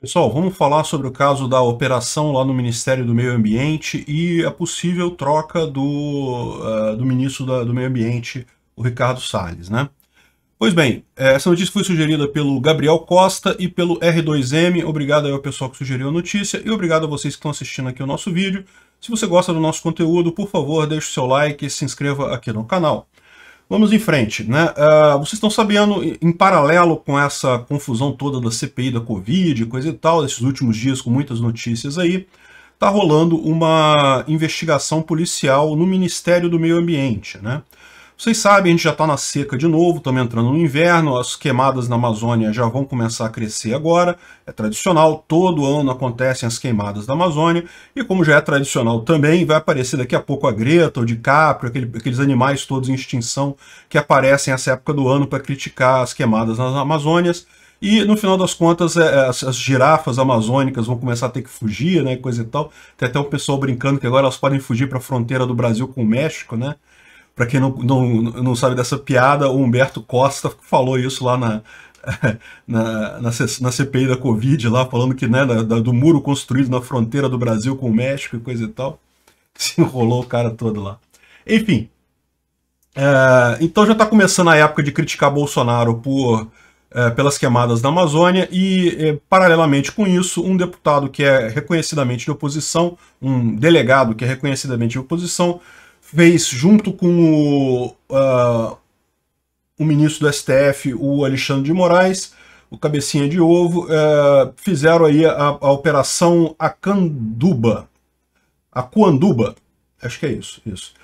Pessoal, vamos falar sobre o caso da operação lá no Ministério do Meio Ambiente e a possível troca do, uh, do ministro da, do Meio Ambiente, o Ricardo Salles, né? Pois bem, eh, essa notícia foi sugerida pelo Gabriel Costa e pelo R2M. Obrigado aí ao pessoal que sugeriu a notícia e obrigado a vocês que estão assistindo aqui o nosso vídeo. Se você gosta do nosso conteúdo, por favor, deixe o seu like e se inscreva aqui no canal. Vamos em frente, né? Uh, vocês estão sabendo, em paralelo com essa confusão toda da CPI da Covid, coisa e tal, esses últimos dias com muitas notícias aí, tá rolando uma investigação policial no Ministério do Meio Ambiente, né? Vocês sabem, a gente já está na seca de novo, estamos entrando no inverno, as queimadas na Amazônia já vão começar a crescer agora, é tradicional, todo ano acontecem as queimadas da Amazônia, e como já é tradicional também, vai aparecer daqui a pouco a Greta, o DiCaprio, aquele, aqueles animais todos em extinção que aparecem nessa época do ano para criticar as queimadas nas Amazônias, e no final das contas, é, é, as, as, girafas amazônicas vão começar a ter que fugir, né? Coisa e tal. Tem até um pessoal brincando que agora elas podem fugir para a fronteira do Brasil com o México, né? Para quem não, não, não sabe dessa piada, o Humberto Costa falou isso lá na, na, na, na, CPI da Covid, lá falando que né, da, do muro construído na fronteira do Brasil com o México e coisa e tal. Se enrolou o cara todo lá. Enfim. É, então já está começando a época de criticar Bolsonaro por, é, pelas queimadas da Amazônia e, é, paralelamente com isso, um deputado que é reconhecidamente de oposição, um delegado que é reconhecidamente de oposição, fez junto com o, uh, o ministro do STF, o Alexandre de Moraes, o Cabecinha de Ovo, uh, fizeram aí a, a operação Acanduba, Acuanduba, acho que é isso, isso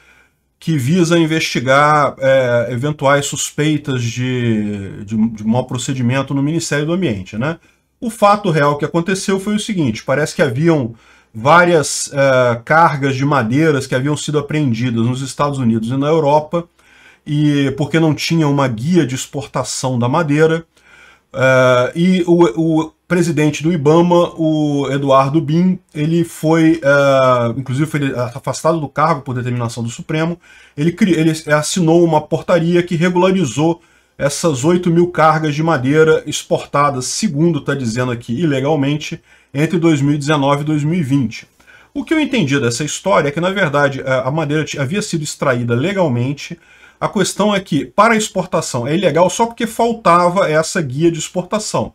que visa investigar é, eventuais suspeitas de, de, de mau procedimento no Ministério do Ambiente. Né? O fato real que aconteceu foi o seguinte, parece que haviam várias uh, cargas de madeiras que haviam sido apreendidas nos Estados Unidos e na Europa, e porque não tinha uma guia de exportação da madeira. Uh, e o, o, presidente do IBAMA, o Eduardo Bin, ele foi, uh, inclusive foi afastado do cargo por determinação do Supremo, ele, ele assinou uma portaria que regularizou essas 8 mil cargas de madeira exportadas, segundo está dizendo aqui, ilegalmente, entre 2019 e 2020. O que eu entendi dessa história é que, na verdade, a madeira havia sido extraída legalmente. A questão é que, para exportação, é ilegal só porque faltava essa guia de exportação.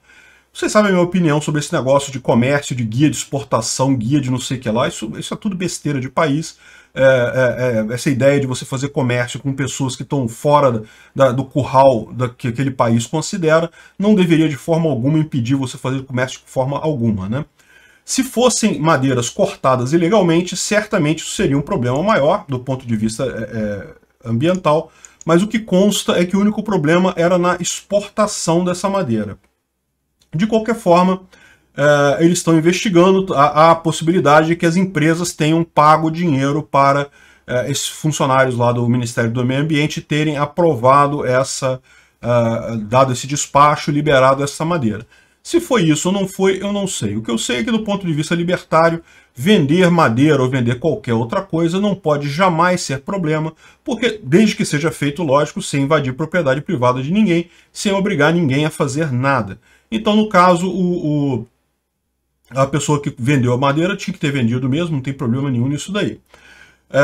Vocês sabem a minha opinião sobre esse negócio de comércio, de guia de exportação, guia de não sei o que lá. Isso, isso é tudo besteira de país. É, é, é, essa ideia de você fazer comércio com pessoas que estão fora da, do curral da, que aquele país considera não deveria de forma alguma impedir você fazer comércio de forma alguma, né? Se fossem madeiras cortadas ilegalmente, certamente isso seria um problema maior do ponto de vista é, é, ambiental, mas o que consta é que o único problema era na exportação dessa madeira. De qualquer forma, é, eles estão investigando a, a, possibilidade de que as empresas tenham pago dinheiro para é, esses funcionários lá do Ministério do Meio Ambiente terem aprovado essa, é, dado esse despacho, liberado essa madeira. Se foi isso ou não foi, eu não sei. O que eu sei é que, do ponto de vista libertário, vender madeira ou vender qualquer outra coisa não pode jamais ser problema, porque, desde que seja feito, lógico, sem invadir propriedade privada de ninguém, sem obrigar ninguém a fazer nada. Então, no caso, o, o, a pessoa que vendeu a madeira tinha que ter vendido mesmo, não tem problema nenhum nisso daí. É,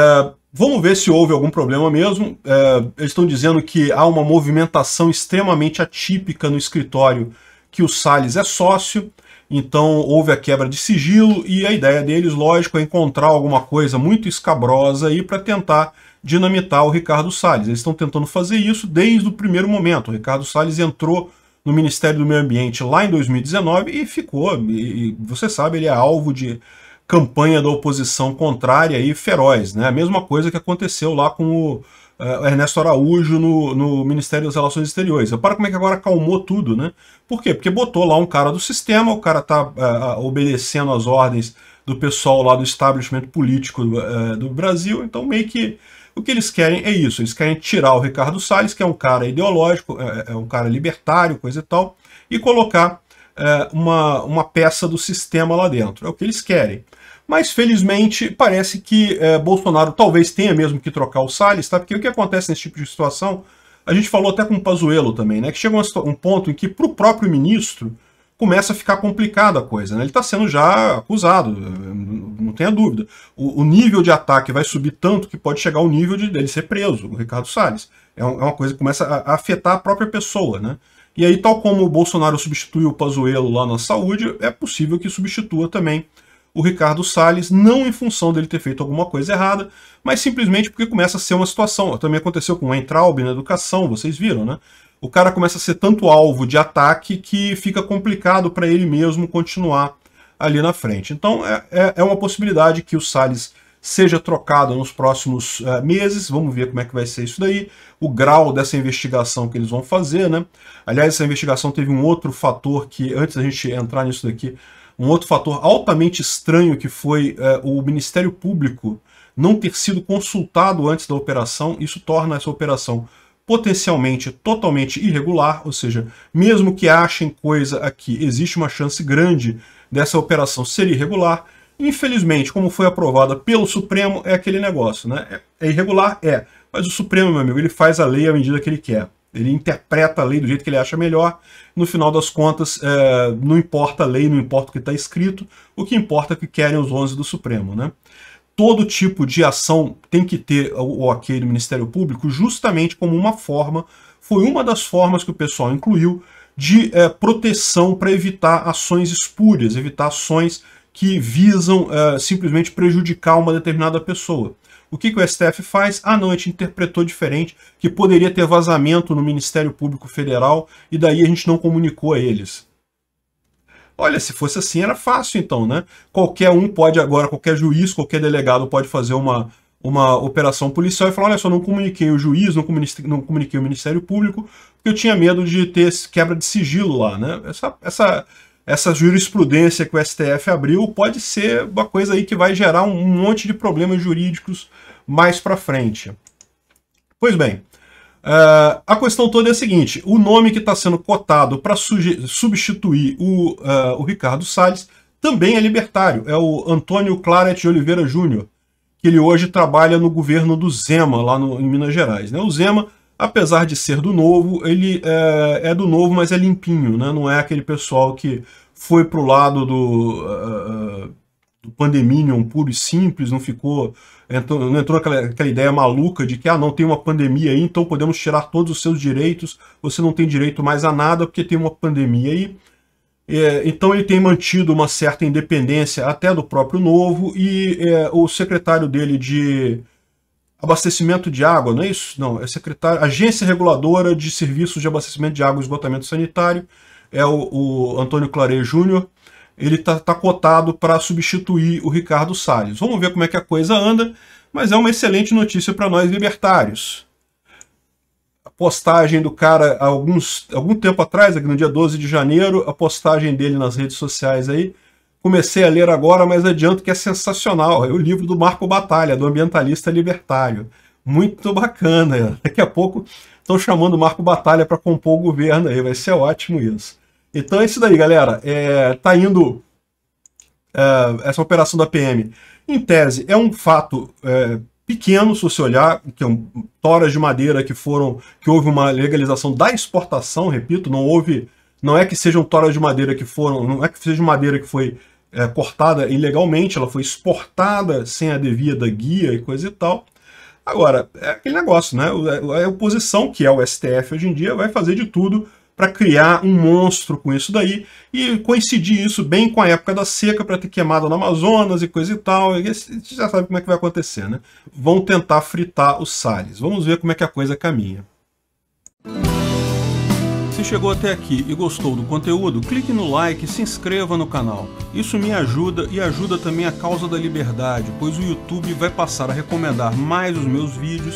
vamos ver se houve algum problema mesmo. É, eles estão dizendo que há uma movimentação extremamente atípica no escritório que o Salles é sócio, então houve a quebra de sigilo e a ideia deles, lógico, é encontrar alguma coisa muito escabrosa aí para tentar dinamitar o Ricardo Salles. Eles estão tentando fazer isso desde o primeiro momento. O Ricardo Salles entrou no Ministério do Meio Ambiente lá em 2019 e ficou, e você sabe, ele é alvo de campanha da oposição contrária e feroz. Né? A mesma coisa que aconteceu lá com o uh, Ernesto Araújo no, no, Ministério das Relações Exteriores. Repara como é que agora calmou tudo. Né? Por quê? Porque botou lá um cara do sistema, o cara está uh, eh, obedecendo às ordens do pessoal lá do establishment político do, eh, é, do Brasil. Então, meio que o que eles querem é isso: eles querem tirar o Ricardo Salles, que é um cara ideológico, é, é, é um cara libertário, coisa e tal, e colocar é, uma, uma peça do sistema lá dentro. É o que eles querem. Mas, felizmente, parece que eh, Bolsonaro talvez tenha mesmo que trocar o Salles, tá? porque o que acontece nesse tipo de situação. A gente falou até com o Pazuello também, né? Que chega um ponto em que, para o próprio ministro, começa a ficar complicada a coisa. Né? Ele está sendo já acusado, eh, não tenha dúvida. O, o, nível de ataque vai subir tanto que pode chegar ao nível de ele ser preso, o Ricardo Salles. É, um, é, uma coisa que começa a, a, afetar a própria pessoa. Né? E aí, tal como o Bolsonaro substituiu o Pazuello lá na saúde, é possível que substitua também o Ricardo Salles, não em função dele ter feito alguma coisa errada, mas simplesmente porque começa a ser uma situação. Também aconteceu com o Entraub na educação, vocês viram, né? o cara começa a ser tanto alvo de ataque que fica complicado para ele mesmo continuar ali na frente. Então é, é, é uma possibilidade que o Salles seja trocado nos próximos uh, meses. Vamos ver como é que vai ser isso daí, o grau dessa investigação que eles vão fazer, né? Aliás, essa investigação teve um outro fator que, antes da gente entrar nisso daqui, um outro fator altamente estranho que foi uh, o Ministério Público não ter sido consultado antes da operação. Isso torna essa operação potencialmente totalmente irregular, ou seja, mesmo que achem coisa aqui, existe uma chance grande dessa operação ser irregular. Infelizmente, como foi aprovada pelo Supremo, é aquele negócio, né? É, é irregular? É. Mas o Supremo, meu amigo, ele faz a lei à medida que ele quer. Ele interpreta a lei do jeito que ele acha melhor. No final das contas, é, não importa a lei, não importa o que está escrito. O que importa é o que querem os 11 do Supremo, né? todo tipo de ação tem que ter o ok do Ministério Público, justamente como uma forma, foi uma das formas que o pessoal incluiu de é, proteção para evitar ações espúrias, evitar ações que visam é, simplesmente prejudicar uma determinada pessoa. O que, que o STF faz? Ah, não, a gente interpretou diferente, que poderia ter vazamento no Ministério Público Federal e daí a gente não comunicou a eles. Olha, se fosse assim era fácil então, né? Qualquer um pode agora, qualquer juiz, qualquer delegado pode fazer uma, uma operação policial e falar, olha só, não comuniquei o juiz, não comuniquei, não comuniquei o Ministério Público, porque eu tinha medo de ter quebra de sigilo lá, né? Essa, essa, essa jurisprudência que o STF abriu pode ser uma coisa aí que vai gerar um monte de problemas jurídicos mais para frente. Pois bem, Uh, a questão toda é a seguinte: o nome que está sendo cotado para substituir o, uh, o Ricardo Salles também é libertário, é o Antônio Claret de Oliveira Júnior, que ele hoje trabalha no governo do Zema, lá no, em Minas Gerais. Né? O Zema, apesar de ser do novo, ele uh, é, do novo, mas é limpinho, né? não é aquele pessoal que foi para o lado do do pandeminium puro e simples, não ficou. Entrou, não entrou aquela, aquela, ideia maluca de que ah, não tem uma pandemia aí, então podemos tirar todos os seus direitos, você não tem direito mais a nada porque tem uma pandemia aí. É, então ele tem mantido uma certa independência até do próprio novo, e é, o secretário dele de abastecimento de água, não é isso? Não, é secretário, agência reguladora de serviços de abastecimento de água e esgotamento sanitário, é o, o Antônio Claret Júnior, ele está tá cotado para substituir o Ricardo Salles. Vamos ver como é que a coisa anda, mas é uma excelente notícia para nós libertários. A postagem do cara alguns, algum tempo atrás, aqui no dia 12 de janeiro, a postagem dele nas redes sociais aí. Comecei a ler agora, mas adianto que é sensacional. É o livro do Marco Batalha, do ambientalista libertário. Muito bacana. Daqui a pouco estão chamando o Marco Batalha para compor o governo aí. Vai ser ótimo isso. Então é isso daí, galera. É, tá indo é, essa operação da PM. Em tese, é um fato é, pequeno, se você olhar, que é um, toras de madeira que foram, que houve uma legalização da exportação, repito, não houve, não é que sejam toras de madeira que foram, não é que seja madeira que foi é, cortada ilegalmente, ela foi exportada sem a devida guia e coisa e tal. Agora, é aquele negócio, né? É, a oposição, que é o STF hoje em dia, vai fazer de tudo para criar um monstro com isso daí e coincidir isso bem com a época da seca para ter queimada no Amazonas e coisa e tal. E já sabe como é que vai acontecer, né? Vão tentar fritar os Salles. Vamos ver como é que a coisa caminha. Se chegou até aqui e gostou do conteúdo, clique no like e se inscreva no canal. Isso me ajuda e ajuda também a causa da liberdade, pois o YouTube vai passar a recomendar mais os meus vídeos